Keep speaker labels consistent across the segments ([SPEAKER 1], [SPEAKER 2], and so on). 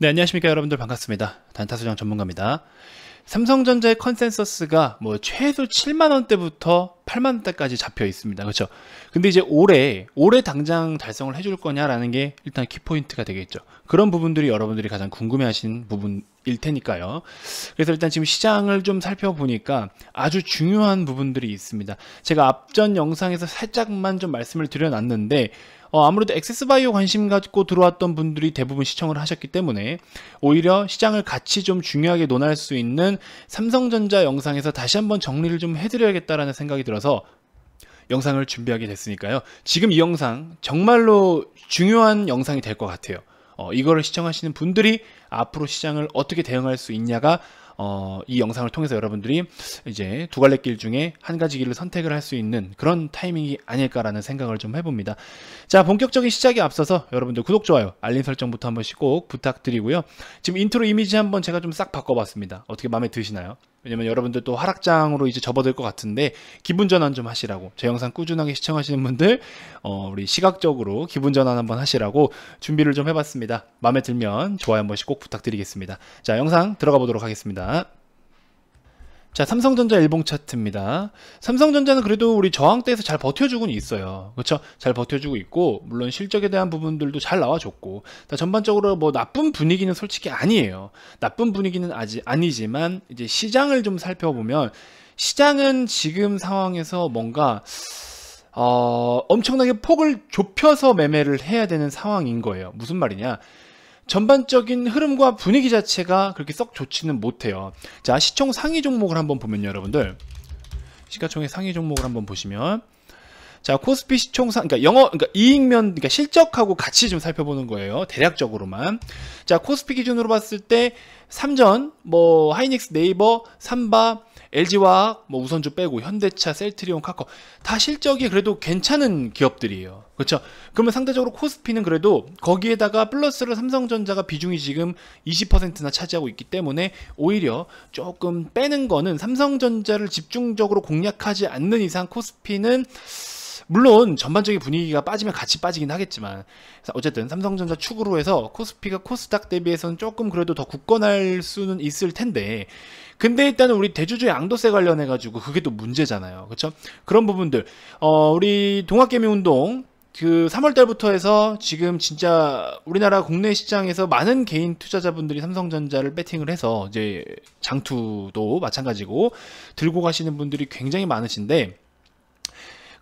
[SPEAKER 1] 네, 안녕하십니까 여러분들 반갑습니다. 단타수장 전문가입니다. 삼성전자의 컨센서스가 뭐 최소 7만 원대부터 8만 원대까지 잡혀 있습니다. 그렇죠? 근데 이제 올해 올해 당장 달성을 해줄 거냐라는 게 일단 키포인트가 되겠죠. 그런 부분들이 여러분들이 가장 궁금해하시는 부분일 테니까요. 그래서 일단 지금 시장을 좀 살펴보니까 아주 중요한 부분들이 있습니다. 제가 앞전 영상에서 살짝만 좀 말씀을 드려놨는데 어, 아무래도 엑세스바이오 관심 갖고 들어왔던 분들이 대부분 시청을 하셨기 때문에 오히려 시장을 같이 좀 중요하게 논할 수 있는 삼성전자 영상에서 다시 한번 정리를 좀 해드려야겠다라는 생각이 들어서 영상을 준비하게 됐으니까요. 지금 이 영상 정말로 중요한 영상이 될 것 같아요. 어, 이거를 시청하시는 분들이 앞으로 시장을 어떻게 대응할 수 있냐가 어, 이 영상을 통해서 여러분들이 이제 두 갈래 길 중에 한 가지 길을 선택을 할 수 있는 그런 타이밍이 아닐까라는 생각을 좀 해봅니다. 자, 본격적인 시작에 앞서서 여러분들 구독, 좋아요, 알림 설정부터 한 번씩 꼭 부탁드리고요. 지금 인트로 이미지 한번 제가 좀 싹 바꿔봤습니다. 어떻게 마음에 드시나요? 왜냐면 여러분들또 하락장으로 이제 접어들 것 같은데 기분 전환 좀 하시라고 제 영상 꾸준하게 시청하시는 분들 어, 우리 시각적으로 기분 전환 한번 하시라고 준비를 좀 해봤습니다 마음에 들면 좋아요 한 번씩 꼭 부탁드리겠습니다 자 영상 들어가 보도록 하겠습니다 자, 삼성전자 일봉 차트입니다. 삼성전자는 그래도 우리 저항대에서 잘 버텨주고는 있어요. 그렇죠? 잘 버텨주고 있고 물론 실적에 대한 부분들도 잘 나와줬고 전반적으로 뭐 나쁜 분위기는 솔직히 아니에요. 나쁜 분위기는 아직 아니지만 이제 시장을 좀 살펴보면 시장은 지금 상황에서 뭔가 어, 엄청나게 폭을 좁혀서 매매를 해야 되는 상황인 거예요. 무슨 말이냐? 전반적인 흐름과 분위기 자체가 그렇게 썩 좋지는 못해요 자 시총 상위 종목을 한번 보면요 여러분들 시가총액 상위 종목을 한번 보시면 자 코스피 시총 상 그러니까 영어 그러니까 이익면 그러니까 실적하고 같이 좀 살펴보는 거예요 대략적으로만 자 코스피 기준으로 봤을 때 삼전 뭐 하이닉스 네이버 삼바 l g 와뭐 우선주 빼고 현대차, 셀트리온, 카카오 다 실적이 그래도 괜찮은 기업들이에요. 그렇죠? 그러면 상대적으로 코스피는 그래도 거기에다가 플러스를 삼성전자가 비중이 지금 20%나 차지하고 있기 때문에 오히려 조금 빼는 거는 삼성전자를 집중적으로 공략하지 않는 이상 코스피는 물론 전반적인 분위기가 빠지면 같이 빠지긴 하겠지만 어쨌든 삼성전자 축으로 해서 코스피가 코스닥 대비해서는 조금 그래도 더 굳건할 수는 있을 텐데 근데 일단은 우리 대주주 양도세 관련해 가지고 그게 또 문제잖아요. 그렇죠? 그런 부분들 어 우리 동학개미 운동 그 3월 달부터 해서 지금 진짜 우리나라 국내 시장에서 많은 개인 투자자분들이 삼성전자를 배팅을 해서 이제 장투도 마찬가지고 들고 가시는 분들이 굉장히 많으신데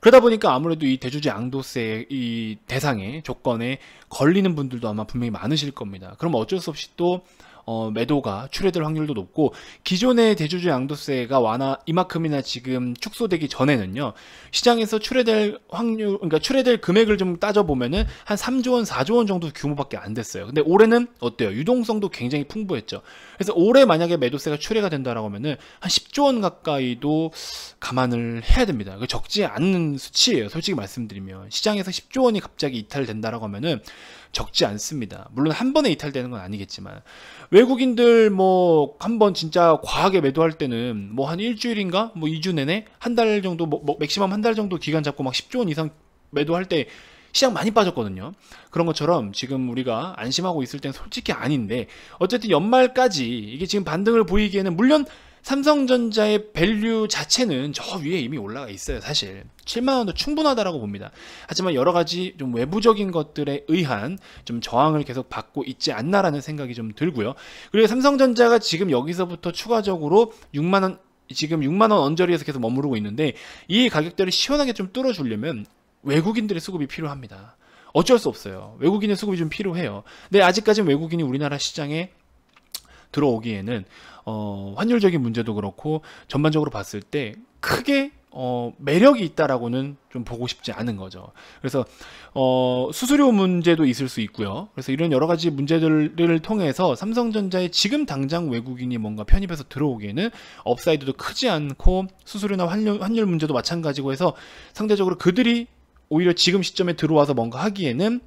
[SPEAKER 1] 그러다 보니까 아무래도 이 대주주 양도세 이 대상의 조건에 걸리는 분들도 아마 분명히 많으실 겁니다. 그럼 어쩔 수 없이 또 어, 매도가 출회될 확률도 높고 기존의 대주주 양도세가 완화 이만큼이나 지금 축소되기 전에는요 시장에서 출회될 확률 그러니까 출회될 금액을 좀 따져보면은 한 3조 원 4조 원 정도 규모밖에 안 됐어요 근데 올해는 어때요 유동성도 굉장히 풍부했죠 그래서 올해 만약에 매도세가 출회가 된다라고 하면은 한 10조 원 가까이도 감안을 해야 됩니다 적지 않은 수치예요 솔직히 말씀드리면 시장에서 10조 원이 갑자기 이탈된다라고 하면은 적지 않습니다. 물론 한 번에 이탈되는 건 아니겠지만 외국인들 뭐 한 번 진짜 과하게 매도할 때는 뭐 한 일주일인가 뭐 2주 내내 한 달 정도 뭐, 뭐 맥시멈 한 달 정도 기간 잡고 막 10조 원 이상 매도할 때 시장 많이 빠졌거든요. 그런 것처럼 지금 우리가 안심하고 있을 땐 솔직히 아닌데 어쨌든 연말까지 이게 지금 반등을 보이기에는 물론 삼성전자의 밸류 자체는 저 위에 이미 올라가 있어요 사실 7만원도 충분하다라고 봅니다 하지만 여러가지 좀 외부적인 것들에 의한 좀 저항을 계속 받고 있지 않나라는 생각이 좀 들고요 그리고 삼성전자가 지금 여기서부터 추가적으로 6만원 지금 6만원 언저리에서 계속 머무르고 있는데 이 가격대를 시원하게 좀 뚫어주려면 외국인들의 수급이 필요합니다 어쩔 수 없어요 외국인의 수급이 좀 필요해요 근데 아직까지 외국인이 우리나라 시장에 들어오기에는 어, 환율적인 문제도 그렇고 전반적으로 봤을 때 크게 어, 매력이 있다라고는 좀 보고 싶지 않은 거죠. 그래서 어, 수수료 문제도 있을 수 있고요. 그래서 이런 여러 가지 문제들을 통해서 삼성전자의 지금 당장 외국인이 뭔가 편입해서 들어오기에는 업사이드도 크지 않고 수수료나 환율, 환율 문제도 마찬가지고 해서 상대적으로 그들이 오히려 지금 시점에 들어와서 뭔가 하기에는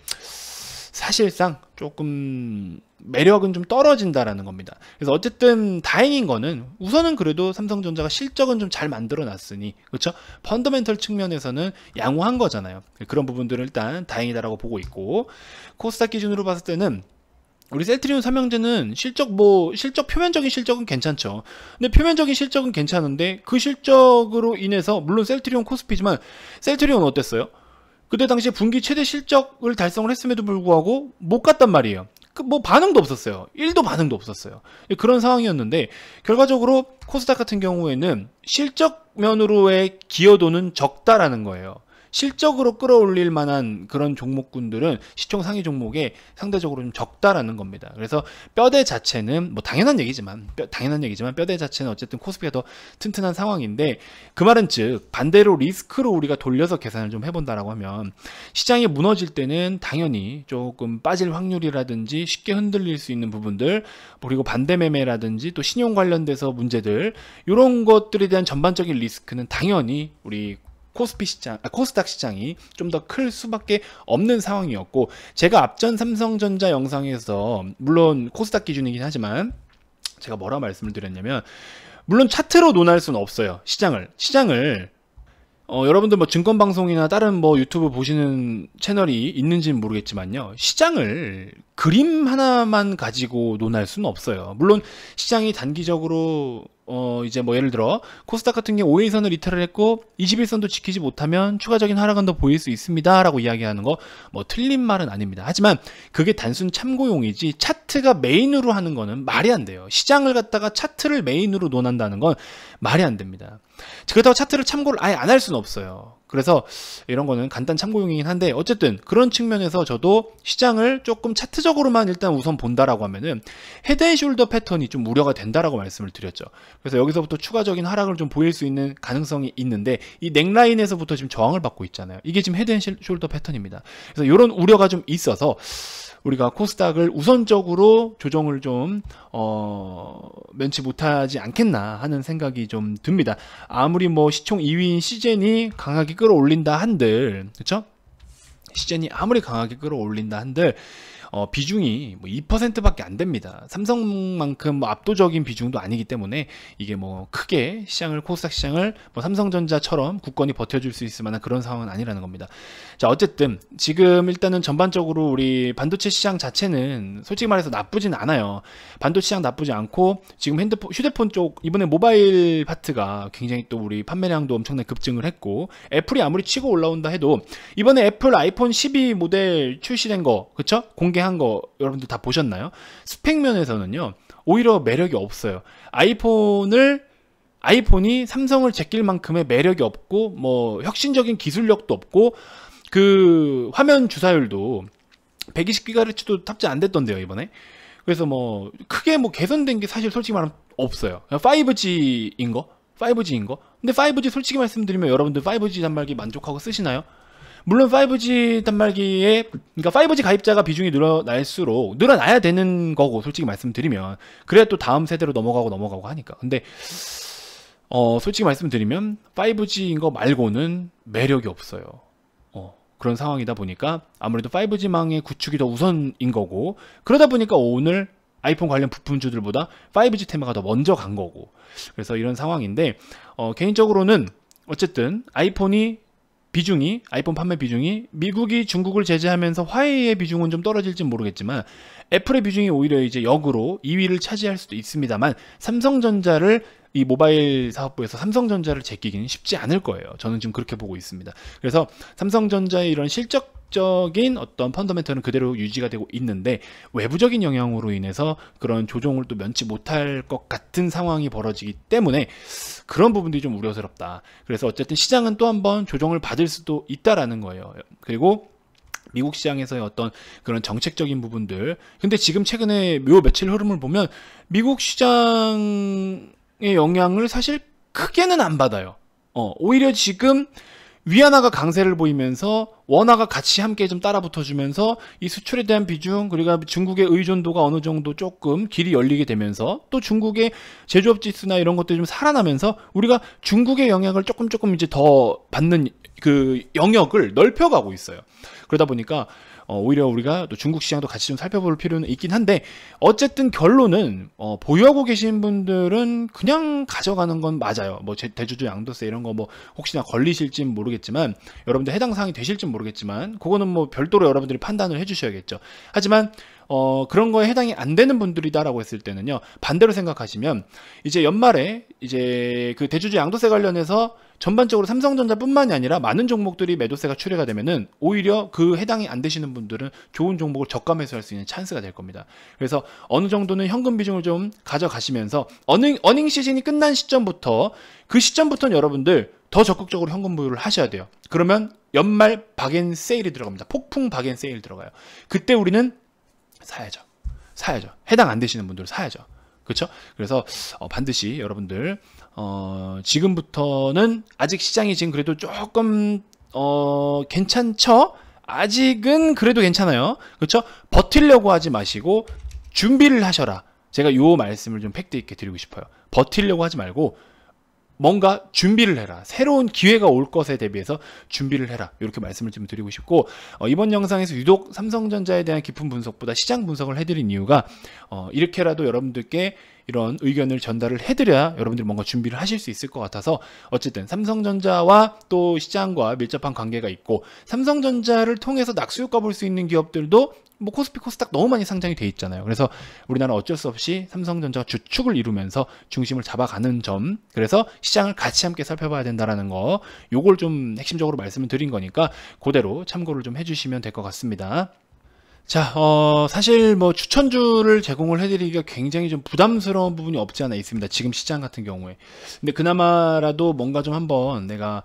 [SPEAKER 1] 사실상 조금 매력은 좀 떨어진다라는 겁니다. 그래서 어쨌든 다행인 거는 우선은 그래도 삼성전자가 실적은 좀 잘 만들어 놨으니 그렇죠? 펀더멘털 측면에서는 양호한 거잖아요. 그런 부분들은 일단 다행이다라고 보고 있고 코스닥 기준으로 봤을 때는 우리 셀트리온 삼형제는 실적 뭐 실적 표면적인 실적은 괜찮죠. 근데 표면적인 실적은 괜찮은데 그 실적으로 인해서 물론 셀트리온 코스피지만 셀트리온 어땠어요? 그때 당시에 분기 최대 실적을 달성을 했음에도 불구하고 못 갔단 말이에요. 그 뭐 반응도 없었어요. 1도 반응도 없었어요. 예, 그런 상황이었는데 결과적으로 코스닥 같은 경우에는 실적 면으로의 기여도는 적다라는 거예요. 실적으로 끌어올릴 만한 그런 종목군들은 시총 상위 종목에 상대적으로 좀 적다라는 겁니다. 그래서 뼈대 자체는 뭐 당연한 얘기지만 뼈, 당연한 얘기지만 뼈대 자체는 어쨌든 코스피가 더 튼튼한 상황인데 그 말은 즉 반대로 리스크로 우리가 돌려서 계산을 좀 해본다라고 하면 시장이 무너질 때는 당연히 조금 빠질 확률이라든지 쉽게 흔들릴 수 있는 부분들 그리고 반대 매매라든지 또 신용 관련돼서 문제들 이런 것들에 대한 전반적인 리스크는 당연히 우리 코스피 시장, 아, 코스닥 시장이 좀 더 클 수밖에 없는 상황이었고 제가 앞전 삼성전자 영상에서 물론 코스닥 기준이긴 하지만 제가 뭐라 말씀을 드렸냐면 물론 차트로 논할 수는 없어요. 시장을 시장을 어, 여러분들 뭐 증권 방송이나 다른 뭐 유튜브 보시는 채널이 있는지는 모르겠지만요. 시장을 그림 하나만 가지고 논할 수는 없어요. 물론 시장이 단기적으로 어 이제 뭐 예를 들어 코스닥 같은 경우 5일선을 이탈을 했고 21선도 지키지 못하면 추가적인 하락은더 보일 수 있습니다라고 이야기하는 거 뭐 틀린 말은 아닙니다. 하지만 그게 단순 참고용이지 차트가 메인으로 하는 거는 말이 안 돼요. 시장을 갖다가 차트를 메인으로 논한다는 건 말이 안 됩니다. 그렇다고 차트를 참고를 아예 안 할 수는 없어요. 그래서 이런 거는 간단 참고용이긴 한데 어쨌든 그런 측면에서 저도 시장을 조금 차트적으로만 일단 우선 본다라고 하면은 헤드앤숄더 패턴이 좀 우려가 된다라고 말씀을 드렸죠. 그래서 여기서부터 추가적인 하락을 좀 보일 수 있는 가능성이 있는데 이 넥라인에서부터 지금 저항을 받고 있잖아요. 이게 지금 헤드앤숄더 패턴입니다. 그래서 이런 우려가 좀 있어서 우리가 코스닥을 우선적으로 조정을 좀 어, 면치 못하지 않겠나 하는 생각이 좀 듭니다. 아무리 뭐 시총 2위인 시젠이 강하게 끌어올린다 한들 그렇죠? 시젠이 아무리 강하게 끌어올린다 한들 어, 비중이 뭐 2%밖에 안 됩니다. 삼성만큼 뭐 압도적인 비중도 아니기 때문에 이게 뭐 크게 시장을 코스닥 시장을 뭐 삼성전자처럼 굳건히 버텨줄 수 있을 만한 그런 상황은 아니라는 겁니다. 자 어쨌든 지금 일단은 전반적으로 우리 반도체 시장 자체는 솔직히 말해서 나쁘진 않아요. 반도체 시장 나쁘지 않고 지금 핸드폰 휴대폰 쪽 이번에 모바일 파트가 굉장히 또 우리 판매량도 엄청나게 급증을 했고 애플이 아무리 치고 올라온다 해도 이번에 애플 아이폰 12 모델 출시된 거 그쵸? 공개 소개한 거 여러분들 다 보셨나요? 스펙 면에서는요. 오히려 매력이 없어요. 아이폰을 아이폰이 삼성을 제낄 만큼의 매력이 없고 뭐 혁신적인 기술력도 없고 그 화면 주사율도 120기가르츠도 탑재 안 됐던데요 이번에 그래서 뭐 크게 뭐 개선된 게 사실 솔직히 말하면 없어요 5G인 거 5G인 거 근데 5G 솔직히 말씀드리면 여러분들 5G 단말기 만족하고 쓰시나요? 물론 5G 단말기에 그러니까 5G 가입자가 비중이 늘어날수록 늘어나야 되는 거고 솔직히 말씀드리면 그래야 또 다음 세대로 넘어가고 넘어가고 하니까. 근데 어 솔직히 말씀드리면 5G인 거 말고는 매력이 없어요. 어 그런 상황이다 보니까 아무래도 5G망의 구축이 더 우선인 거고 그러다 보니까 오늘 아이폰 관련 부품주들보다 5G 테마가 더 먼저 간 거고 그래서 이런 상황인데 어, 개인적으로는 어쨌든 아이폰이 비중이 아이폰 판매 비중이 미국이 중국을 제재하면서 화웨이의 비중은 좀 떨어질진 모르겠지만 애플의 비중이 오히려 이제 역으로 2위를 차지할 수도 있습니다만 삼성전자를 이 모바일 사업부에서 삼성전자를 제끼기는 쉽지 않을 거예요. 저는 지금 그렇게 보고 있습니다. 그래서 삼성전자의 이런 실적 적인 어떤 펀더멘터는 그대로 유지가 되고 있는데 외부적인 영향으로 인해서 그런 조정을 또 면치 못할 것 같은 상황이 벌어지기 때문에 그런 부분들이 좀 우려스럽다. 그래서 어쨌든 시장은 또 한번 조정을 받을 수도 있다라는 거예요. 그리고 미국 시장에서의 어떤 그런 정책적인 부분들. 근데 지금 최근에 요 며칠 흐름을 보면 미국 시장 시장의 영향을 사실 크게는 안 받아요. 어, 오히려 지금 위안화가 강세를 보이면서 원화가 같이 함께 좀 따라 붙어주면서 이 수출에 대한 비중 그리고 중국의 의존도가 어느 정도 조금 길이 열리게 되면서 또 중국의 제조업 지수나 이런 것들이 좀 살아나면서 우리가 중국의 영향을 조금 조금 이제 더 받는 그 영역을 넓혀가고 있어요. 그러다 보니까 어, 오히려 우리가 또 중국 시장도 같이 좀 살펴볼 필요는 있긴 한데 어쨌든 결론은 어, 보유하고 계신 분들은 그냥 가져가는 건 맞아요. 뭐 제, 대주주 양도세 이런 거 뭐 혹시나 걸리실진 모르겠지만 여러분들 해당 사항이 되실진 모르겠지만 그거는 뭐 별도로 여러분들이 판단을 해주셔야겠죠. 하지만 어, 그런 거에 해당이 안 되는 분들이다라고 했을 때는요 반대로 생각하시면 이제 연말에 이제 그 대주주 양도세 관련해서 전반적으로 삼성전자뿐만이 아니라 많은 종목들이 매도세가 출회가 되면은 오히려 그 해당이 안 되시는 분들은 좋은 종목을 저가 매수할 수 있는 찬스가 될 겁니다. 그래서 어느 정도는 현금 비중을 좀 가져가시면서 어닝 어닝 시즌이 끝난 시점부터 그 시점부터는 여러분들 더 적극적으로 현금 보유를 하셔야 돼요. 그러면 연말 박앤 세일이 들어갑니다. 폭풍 박앤 세일 들어가요. 그때 우리는 사야죠. 사야죠. 해당 안 되시는 분들 사야죠. 그렇죠? 그래서 어, 반드시 여러분들 어, 지금부터는 아직 시장이 지금 그래도 조금 어, 괜찮죠? 아직은 그래도 괜찮아요. 그렇죠? 버틸려고 하지 마시고 준비를 하셔라. 제가 요 말씀을 좀 팩트 있게 드리고 싶어요. 버틸려고 하지 말고 뭔가 준비를 해라. 새로운 기회가 올 것에 대비해서 준비를 해라. 이렇게 말씀을 좀 드리고 싶고 어, 이번 영상에서 유독 삼성전자에 대한 깊은 분석보다 시장 분석을 해드린 이유가 어, 이렇게라도 여러분들께 이런 의견을 전달을 해드려야 여러분들이 뭔가 준비를 하실 수 있을 것 같아서 어쨌든 삼성전자와 또 시장과 밀접한 관계가 있고 삼성전자를 통해서 낙수효과 볼 수 있는 기업들도 뭐 코스피 코스닥 너무 많이 상장이 돼 있잖아요. 그래서 우리나라 어쩔 수 없이 삼성전자가 주축을 이루면서 중심을 잡아가는 점. 그래서 시장을 같이 함께 살펴봐야 된다라는 거. 요걸 좀 핵심적으로 말씀을 드린 거니까 그대로 참고를 좀 해주시면 될 것 같습니다. 자, 어, 사실 뭐 추천주를 제공을 해드리기가 굉장히 좀 부담스러운 부분이 없지 않아 있습니다. 지금 시장 같은 경우에. 근데 그나마라도 뭔가 좀 한번 내가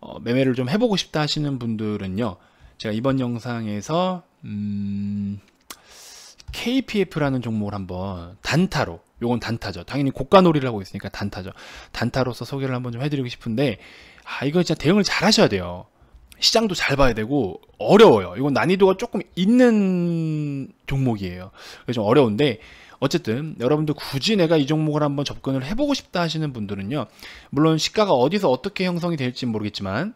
[SPEAKER 1] 어, 매매를 좀 해보고 싶다 하시는 분들은요. 제가 이번 영상에서, 음, KPF라는 종목을 한번 단타로, 요건 단타죠. 당연히 고가 놀이를 하고 있으니까 단타죠. 단타로서 소개를 한번 좀 해드리고 싶은데, 아, 이거 진짜 대응을 잘 하셔야 돼요. 시장도 잘 봐야 되고 어려워요. 이건 난이도가 조금 있는 종목이에요. 그래서 좀 어려운데 어쨌든 여러분들 굳이 내가 이 종목을 한번 접근을 해보고 싶다 하시는 분들은요. 물론 시가가 어디서 어떻게 형성이 될지 모르겠지만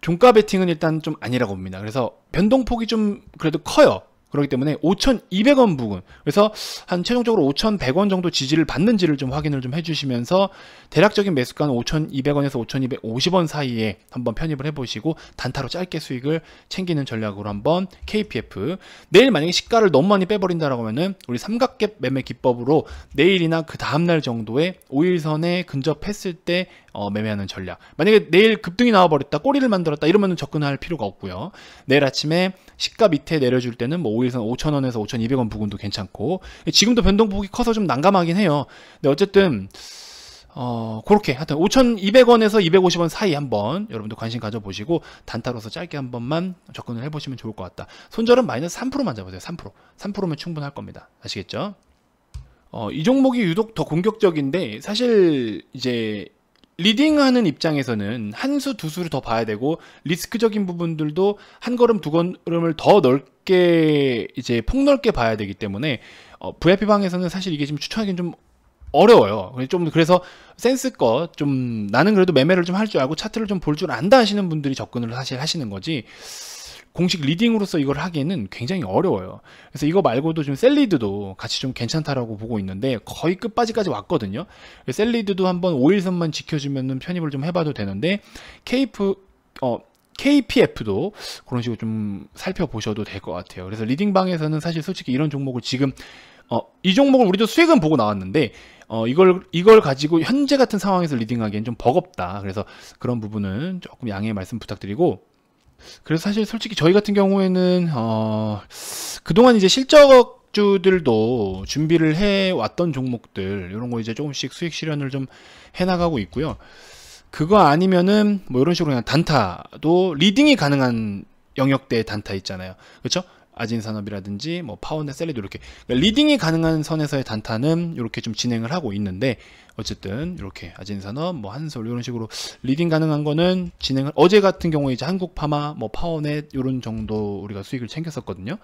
[SPEAKER 1] 종가 베팅은 일단 좀 아니라고 봅니다. 그래서 변동폭이 좀 그래도 커요. 그렇기 때문에 5,200원 부근 그래서 한 최종적으로 5,100원 정도 지지를 받는지를 좀 확인을 좀 해주시면서 대략적인 매수가는 5,200원에서 5,250원 사이에 한번 편입을 해보시고 단타로 짧게 수익을 챙기는 전략으로 한번 KPF 내일 만약에 시가를 너무 많이 빼버린다라고 하면은 우리 삼각갭 매매 기법으로 내일이나 그 다음날 정도에 5일선에 근접했을 때 어, 매매하는 전략 만약에 내일 급등이 나와버렸다 꼬리를 만들었다 이러면 접근할 필요가 없고요 내일 아침에 시가 밑에 내려줄 때는 뭐 거기서 5,000원에서 5,200원 부근도 괜찮고 지금도 변동폭이 커서 좀 난감하긴 해요. 근데 어쨌든 어, 그렇게 하여튼 5,200원에서 250원 사이 한번 여러분도 관심 가져보시고 단타로서 짧게 한 번만 접근을 해보시면 좋을 것 같다. 손절은 마이너스 3%만 잡으세요. 3%. 3%면 충분할 겁니다. 아시겠죠? 어, 이 종목이 유독 더 공격적인데 사실 이제 리딩하는 입장에서는 한 수 두 수를 더 봐야 되고 리스크적인 부분들도 한 걸음 두 걸음을 더 넓, 게 넓게 이제 폭넓게 봐야 되기 때문에 어, VIP 방에서는 사실 이게 지금 추천하기는 좀 어려워요. 좀 그래서 센스껏 좀 나는 그래도 매매를 좀 할 줄 알고 차트를 좀 볼 줄 안다 하시는 분들이 접근을 사실 하시는 거지. 공식 리딩으로서 이걸 하기에는 굉장히 어려워요. 그래서 이거 말고도 좀 셀리드도 같이 좀 괜찮다라고 보고 있는데 거의 끝까지까지 왔거든요. 셀리드도 한번 5일선만 지켜주면 편입을 좀 해봐도 되는데 케이프 어 KPF도 그런 식으로 좀 살펴보셔도 될 것 같아요. 그래서 리딩방에서는 사실 솔직히 이런 종목을 지금 어, 이 종목을 우리도 수익은 보고 나왔는데 어, 이걸 이걸 가지고 현재 같은 상황에서 리딩하기엔 좀 버겁다. 그래서 그런 부분은 조금 양해 말씀 부탁드리고 그래서 사실 솔직히 저희 같은 경우에는 어, 그동안 이제 실적 주들도 준비를 해왔던 종목들 이런 거 이제 조금씩 수익 실현을 좀 해나가고 있고요. 그거 아니면은 뭐 이런 식으로 그냥 단타도 리딩이 가능한 영역대 단타 있잖아요. 그렇죠? 아진 산업이라든지 뭐 파운드 셀리드 이렇게 그러니까 리딩이 가능한 선에서의 단타는 이렇게 좀 진행을 하고 있는데 어쨌든 이렇게 아진 산업 뭐 한솔 이런 식으로 리딩 가능한 거는 진행을 어제 같은 경우에 이제 한국 파마 뭐 파워넷 이런 정도 우리가 수익을 챙겼었거든요.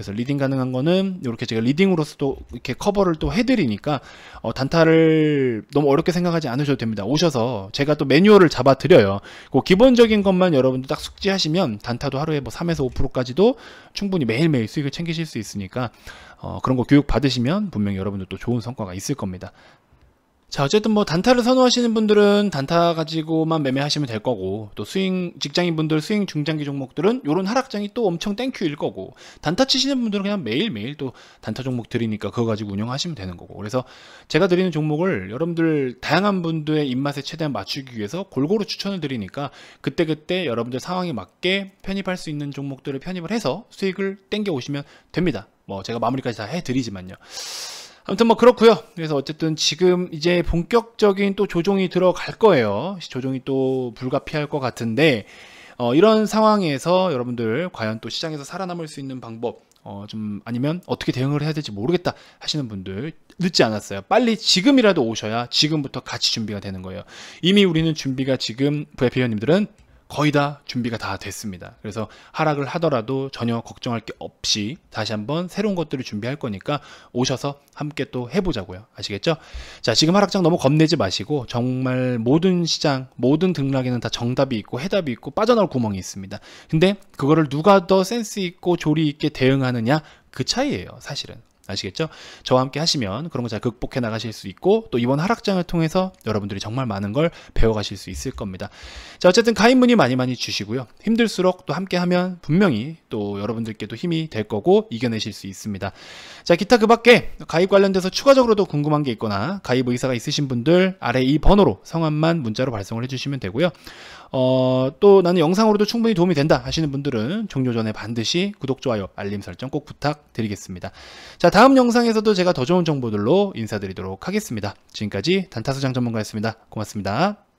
[SPEAKER 1] 그래서 리딩 가능한 거는 이렇게 제가 리딩으로서또 이렇게 커버를 또 해드리니까 어, 단타를 너무 어렵게 생각하지 않으셔도 됩니다. 오셔서 제가 또 매뉴얼을 잡아 드려요. 그 기본적인 것만 여러분들 딱 숙지하시면 단타도 하루에 뭐 3에서 5%까지도 충분히 매일매일 수익을 챙기실 수 있으니까 어, 그런 거 교육 받으시면 분명히 여러분들 또 좋은 성과가 있을 겁니다. 자 어쨌든 뭐 단타를 선호하시는 분들은 단타 가지고만 매매하시면 될 거고 또 스윙 직장인 분들 스윙 중장기 종목들은 요런 하락장이 또 엄청 땡큐일 거고 단타 치시는 분들은 그냥 매일매일 또 단타 종목 드리니까 그거 가지고 운영하시면 되는 거고 그래서 제가 드리는 종목을 여러분들 다양한 분들의 입맛에 최대한 맞추기 위해서 골고루 추천을 드리니까 그때그때 여러분들 상황에 맞게 편입할 수 있는 종목들을 편입을 해서 수익을 땡겨 오시면 됩니다 뭐 제가 마무리까지 다 해드리지만요 아무튼 뭐 그렇고요. 그래서 어쨌든 지금 이제 본격적인 또 조종이 들어갈 거예요. 조종이 또 불가피할 것 같은데 어, 이런 상황에서 여러분들 과연 또 시장에서 살아남을 수 있는 방법 어, 좀 아니면 어떻게 대응을 해야 될지 모르겠다 하시는 분들 늦지 않았어요. 빨리 지금이라도 오셔야 지금부터 같이 준비가 되는 거예요. 이미 우리는 준비가 지금 부회피원님들은 거의 다 준비가 다 됐습니다. 그래서 하락을 하더라도 전혀 걱정할 게 없이 다시 한번 새로운 것들을 준비할 거니까 오셔서 함께 또 해보자고요. 아시겠죠? 자, 지금 하락장 너무 겁내지 마시고 정말 모든 시장, 모든 등락에는 다 정답이 있고 해답이 있고 빠져나올 구멍이 있습니다. 근데 그거를 누가 더 센스 있고 조리 있게 대응하느냐 그 차이예요, 사실은. 아시겠죠? 저와 함께 하시면 그런 거 잘 극복해 나가실 수 있고 또 이번 하락장을 통해서 여러분들이 정말 많은 걸 배워가실 수 있을 겁니다. 자 어쨌든 가입 문의 많이 많이 주시고요. 힘들수록 또 함께 하면 분명히 또 여러분들께도 힘이 될 거고 이겨내실 수 있습니다. 자 기타 그 밖에 가입 관련돼서 추가적으로도 궁금한 게 있거나 가입 의사가 있으신 분들 아래 이 번호로 성함만 문자로 발송을 해주시면 되고요. 어, 또 나는 영상으로도 충분히 도움이 된다 하시는 분들은 종료 전에 반드시 구독, 좋아요, 알림 설정 꼭 부탁드리겠습니다. 자, 다음 다음 영상에서도 제가 더 좋은 정보들로 인사드리도록 하겠습니다. 지금까지 단타수장 전문가였습니다. 고맙습니다.